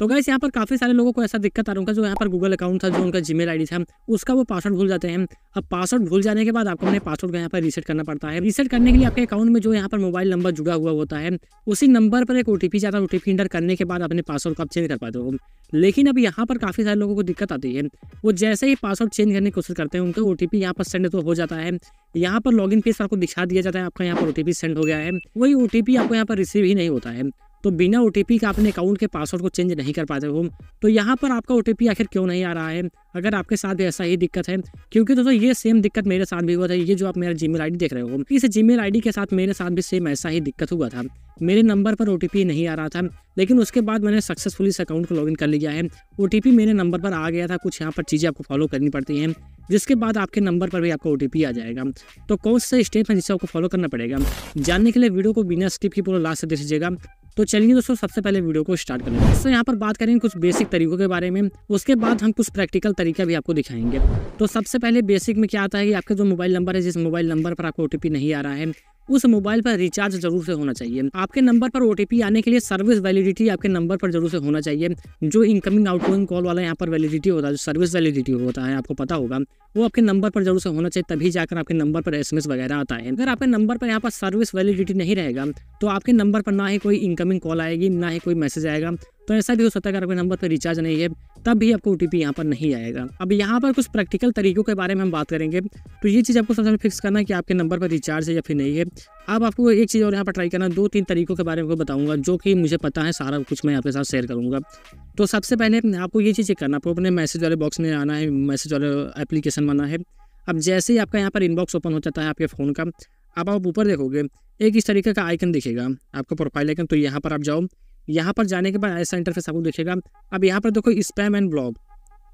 तो गैस यहाँ पर काफ़ी सारे लोगों को ऐसा दिक्कत आ रहा होगा जो यहाँ पर गूगल अकाउंट था जो उनका जीमेल मेल था उसका वो पासवर्ड भूल जाते हैं अब पासवर्ड भूल जाने के बाद आपको अपने पासवर्ड को यहाँ पर रीसेट करना पड़ता है रीसेट करने के लिए आपके अकाउंट में जो यहाँ पर मोबाइल नंबर जुड़ा हुआ होता है उसी नंबर पर एक ओ टी जाता है ओ इंटर करने के बाद अपने पासवर्ड को आप चेंज कर पाते हो लेकिन अब यहाँ पर काफ़ी सारे लोगों को दिक्कत आती है वो जैसे ही पासवर्ड चेंज करने की कोशिश करते हैं उनका ओ टी यहाँ पर सेंड तो हो जाता है यहाँ पर लॉगिन पेज आपको दिखा दिया जाता है आपका यहाँ पर ओ सेंड हो गया है वही ओ आपको यहाँ पर रिसीव ही नहीं होता है तो बिना ओ का आपने अकाउंट के पासवर्ड को चेंज नहीं कर पाते हो तो यहाँ पर आपका ओ आखिर क्यों नहीं आ रहा है अगर आपके साथ भी ऐसा ही दिक्कत है क्योंकि दोस्तों ये सेम दिक्कत मेरे साथ भी हुआ था ये जो आप मेरा आई डी देख रहे हो इस आई डी के साथ मेरे साथ भी सेम ऐसा ही दिक्कत हुआ था मेरे नंबर पर ओ नहीं आ रहा था लेकिन उसके बाद मैंने सक्सेसफुली इस अकाउंट को इन कर लिया है ओ मेरे नंबर पर आ गया था कुछ यहाँ पर चीज़ें आपको फॉलो करनी पड़ती हैं जिसके बाद आपके नंबर पर भी आपका ओ आ जाएगा तो कौन सा स्टेप है जिसे आपको फॉलो करना पड़ेगा जानने के लिए वीडियो को बिना स्किप की पूरा लास्ट से देख लीजिएगा तो चलिए दोस्तों सबसे पहले वीडियो को स्टार्ट करें दोस्तों यहाँ पर बात करेंगे कुछ बेसिक तरीकों के बारे में उसके बाद हम कुछ प्रैक्टिकल तरीका भी आपको दिखाएंगे तो सबसे पहले बेसिक में क्या आता है कि आपका जो मोबाइल नंबर है जिस मोबाइल नंबर पर आपको ओ नहीं आ रहा है उस मोबाइल पर रिचार्ज जरूर से होना चाहिए आपके नंबर पर ओटीपी आने के लिए सर्विस वैलिडिटी आपके नंबर पर जरूर से होना चाहिए जो इनकमिंग आउटगोइंग कॉल वाला यहाँ पर वैलिडिटी होता है जो सर्विस वैलिडिटी होता है आपको पता होगा वो आपके नंबर पर जरूर से होना चाहिए तभी जाकर आपके नंबर पर एस वगैरह आता है अगर आपके नंबर पर यहाँ पर सर्विस वैलिडिटी नहीं रहेगा तो आपके नंबर पर ना ही कोई इनकमिंग कॉल आएगी ना ही कोई मैसेज आएगा तो ऐसा भी हो सकता है अगर आपके नंबर पर रिचार्ज नहीं है तब भी आपको ओ टी यहाँ पर नहीं आएगा अब यहाँ पर कुछ प्रैक्टिकल तरीकों के बारे में हम बात करेंगे तो ये चीज़ आपको सबसे पहले फिक्स करना है कि आपके नंबर पर रिचार्ज है या फिर नहीं है अब आपको एक चीज़ और यहाँ पर ट्राई करना दो तीन तरीकों के बारे में बताऊँगा जो कि मुझे पता है सारा कुछ मैं आपके साथ शेयर करूँगा तो सबसे पहले आपको ये चीज़ करना आपको अपने मैसेज वाले बॉक्स में आना है मैसेज वाले एप्लीकेशन बना है अब जैसे ही आपका यहाँ पर इनबॉक्स ओपन हो जाता है आपके फ़ोन का अब आप ऊपर देखोगे एक इस तरीके का आइकन दिखेगा आपका प्रोफाइल आइकन तो यहाँ पर आप जाओ यहाँ पर जाने के बाद ऐसा इंटरफेस आपको देखेगा अब यहाँ पर देखो स्पैम एंड ब्लॉग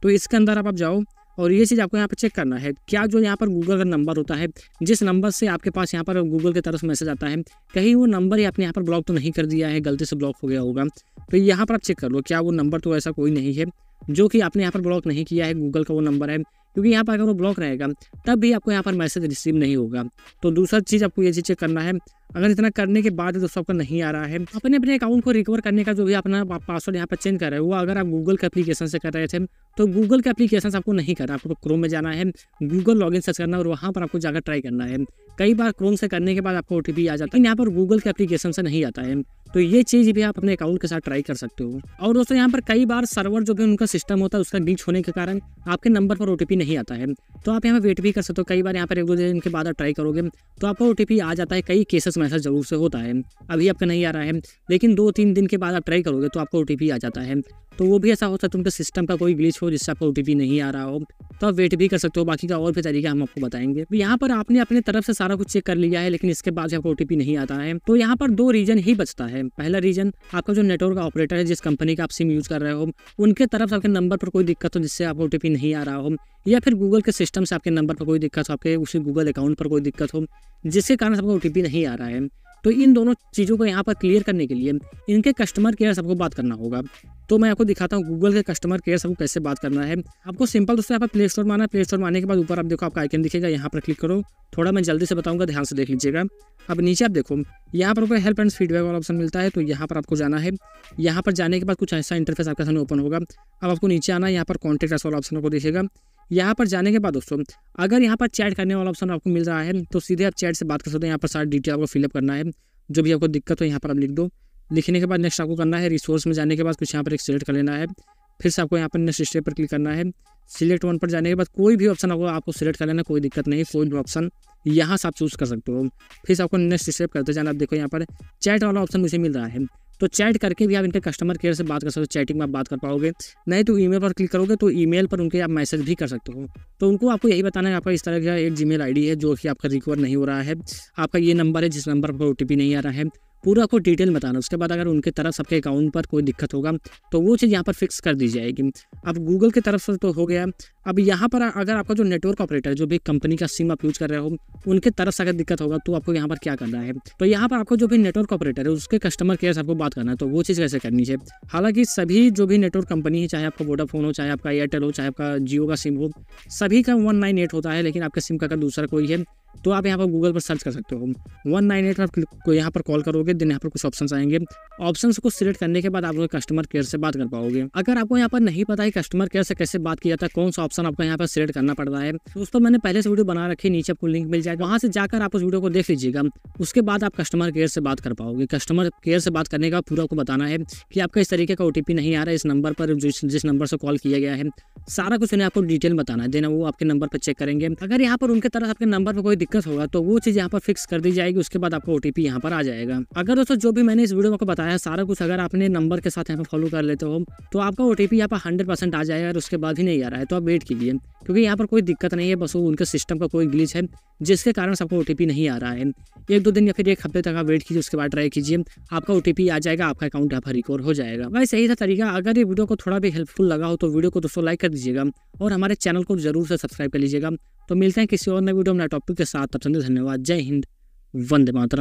तो इसके अंदर आप, जाओ और ये चीज़ आपको यहाँ पर चेक करना है क्या जो यहाँ पर गूगल का नंबर होता है जिस नंबर से आपके पास यहाँ पर गूगल की तरफ मैसेज आता है कहीं वो नंबर ही आपने यहाँ पर ब्लॉक तो नहीं कर दिया है गलती से ब्लॉक हो गया होगा तो यहाँ पर आप चेक कर लो क्या वो नंबर तो ऐसा कोई नहीं है जो कि आपने यहाँ पर ब्लॉक नहीं किया है गूगल का वो नंबर है क्योंकि यहाँ पर अगर वो ब्लॉक रहेगा तब भी आपको यहाँ पर मैसेज रिसीव नहीं होगा तो दूसरा चीज़ आपको ये चीज़ चेक करना है अगर इतना करने के बाद दोस्तों आपका नहीं आ रहा है अपने अपने अकाउंट को रिकवर करने का जो भी अपना पासवर्ड यहाँ पर चेंज कर रहे हैं वो अगर आप गूगल के एप्लीकेशन से कर रहे थे तो गूगल के एप्लीकेशन आपको नहीं करना आपको क्रोम तो में जाना है गूगल लॉग सर्च करना और वहाँ पर आपको जाकर ट्राई करना है कई बार क्रोम से करने के बाद आपको ओ आ जाता है यहाँ पर गूगल के एप्लीकेशन से नहीं आता है तो ये चीज़ भी आप अपने अकाउंट के साथ ट्राई कर सकते हो और दोस्तों यहाँ पर कई बार सर्वर जो भी उनका सिस्टम होता है उसका बीच होने के कारण आपके नंबर पर ओ नहीं आता है तो आप यहाँ पर वेट भी कर सकते हो कई बार यहाँ पर एक दो दिन के बाद आप ट्राई करोगे तो आपको ओ आ जाता है कई केसेस में ऐसा जरूर से होता है अभी आपका नहीं आ रहा है लेकिन दो तीन दिन के बाद आप ट्राई करोगे तो आपको ओ आ जाता है तो वो भी ऐसा हो सकता है उनके सिस्टम तो का कोई ग्लिच हो जिससे आपको ओ नहीं आ रहा हो तो आप वेट भी कर सकते हो बाकी का और भी तरीके हम आपको बताएंगे तो यहाँ पर आपने अपने तरफ से सारा कुछ चेक कर लिया है लेकिन इसके बाद आपको ओ नहीं आता है तो यहाँ पर दो रीजन ही बचता है पहला रीजन आपका जो नेटवर्क ऑपरेटर है जिस कंपनी का आप सिम यूज कर रहे हो उनके तरफ आपके नंबर पर कोई दिक्कत हो जिससे आपको ओ नहीं आ रहा हो या फिर गूगल के सिस्टम से आपके नंबर पर कोई दिक्कत हो आपके उसी गूगल अकाउंट पर कोई दिक्कत हो जिसके कारण आपको ओ नहीं आ रहा है तो इन दोनों चीज़ों को यहाँ पर क्लियर करने के लिए इनके कस्टमर केयर सबको बात करना होगा तो मैं आपको दिखाता हूँ गूगल के कस्टमर केयर सबको कैसे बात करना है आपको सिंपल दोस्तों यहाँ पर प्ले स्टोर माना प्ले स्टोर मारने के बाद ऊपर आप देखो आपका आइकन दिखेगा यहाँ पर क्लिक करो थोड़ा मैं जल्दी से बताऊँगा ध्यान से देख लीजिएगा अब नीचे आप देखो यहाँ पर आपको हेल्प एंड फीडबैक वाला ऑप्शन मिलता है तो यहाँ पर आपको जाना है यहाँ पर जाने के बाद कुछ ऐसा इंटरफेस आपके सामने ओपन होगा अब आपको नीचे आना यहाँ पर कॉन्टेक्ट वाला ऑप्शन आपको देखेगा यहाँ पर जाने के बाद दोस्तों अगर यहाँ पर चैट करने वाला ऑप्शन आपको मिल रहा है तो सीधे आप चैट से बात कर सकते हैं यहाँ पर सारे डिटेल आपको फिलअप करना है जो भी आपको दिक्कत हो यहाँ पर आप लिख दो लिखने के बाद नेक्स्ट आपको करना है रिसोर्स में जाने के बाद कुछ यहाँ पर एक सिलेक्ट कर लेना है फिर से आपको यहाँ पर नेक्स्ट स्टेप पर क्लिक करना है सिलेक्ट वन पर जाने के बाद कोई भी ऑप्शन आपको आपको सिलेक्ट कर लेना कोई दिक्कत नहीं कोई भी ऑप्शन यहाँ से आप चूज़ कर सकते हो फिर से आपको नेक्स्ट स्टेप करते जाना आप देखो यहाँ पर चैट वाला ऑप्शन मुझे मिल रहा है तो चैट करके भी आप इनके कस्टमर केयर से बात कर सकते हो चैटिंग में आप बात कर पाओगे नहीं तो ईमेल पर क्लिक करोगे तो ईमेल पर उनके आप मैसेज भी कर सकते हो तो उनको आपको यही बताना है आपका इस तरह का एक जीमेल आईडी है जो कि आपका रिकवर नहीं हो रहा है आपका ये नंबर है जिस नंबर पर ओ नहीं आ रहा है पूरा आपको डिटेल बताना उसके बाद अगर उनके तरफ सबके अकाउंट पर कोई दिक्कत होगा तो वो चीज़ यहाँ पर फिक्स कर दी जाएगी अब गूगल की तरफ से तो हो गया अब यहाँ पर अगर आपका जो नेटवर्क ऑपरेटर जो भी कंपनी का सिम आप यूज़ कर रहे हो उनके तरफ से अगर दिक्कत होगा तो आपको यहाँ पर क्या करना है तो यहाँ पर आपको जो भी नेटवर्क ऑपरेटर है उसके कस्टमर केयर से आपको बात करना है तो वो चीज़ कैसे करनी है हालांकि सभी जो भी नेटवर्क कंपनी है चाहे आपका वोडाफोन हो चाहे आपका एयरटेल हो चाहे आपका जियो का सिम हो सभी का वन नाइन एट होता है लेकिन आपके सिम का अगर दूसरा कोई है तो आप यहाँ पर गूगल पर सर्च कर सकते हो वन नाइन एट आप को यहाँ पर कॉल करोगे देन यहाँ पर कुछ ऑप्शन आएंगे ऑप्शन को सिलेक्ट करने के बाद आप लोग कस्टमर केयर से बात कर पाओगे अगर आपको यहाँ पर नहीं पता है कस्टमर केयर से कैसे बात किया जाता है कौन सा ऑप्शन आपको यहाँ पर सिलेक्ट करना पड़ रहा है तो उस पर मैंने पहले से वीडियो बना रखी नीचे आपको लिंक मिल जाएगा वहाँ से जाकर आप उस वीडियो को देख लीजिएगा उसके बाद आप कस्टमर केयर से बात कर पाओगे कस्टमर केयर से बात करने का पूरा आपको बताना है कि आपका इस तरीके का ओ नहीं आ रहा है इस नंबर पर जिस नंबर से कॉल किया गया है सारा कुछ उन्हें आपको डिटेल बताना है देना वो आपके नंबर पर चेक करेंगे अगर यहाँ पर उनके तरफ आपके नंबर पर कोई दिक्कत होगा तो वो चीज़ यहाँ पर फिक्स कर दी जाएगी उसके बाद आपको ओ टी यहाँ पर आ जाएगा अगर दोस्तों जो भी मैंने इस वीडियो में बताया सारा कुछ अगर आपने नंबर के साथ यहाँ पर फॉलो कर लेते हो तो आपका ओ टी यहाँ पर हंड्रेड आ जाएगा और उसके बाद ही नहीं आ रहा है तो आप वेट कीजिए क्योंकि यहाँ पर कोई दिक्कत नहीं है बस वो उनके सिस्टम का कोई ग्लिच है जिसके कारण सबको ओ नहीं आ रहा है एक दो दिन या फिर एक हफ्ते तक आप वेट कीजिए उसके बाद ट्राई कीजिए आपका ओ आ जाएगा आपका अकाउंट यहाँ पर रिकॉर हो जाएगा वैसे यही था तरीका अगर ये वीडियो को थोड़ा भी हेल्पफुल लगा हो तो वीडियो को दोस्तों लाइक कर दीजिएगा और हमारे चैनल को जरूर से सब्सक्राइब कर लीजिएगा तो मिलते हैं किसी और नए वीडियो में टॉपिक के साथ तब धन्यवाद जय हिंद वंदे मातरम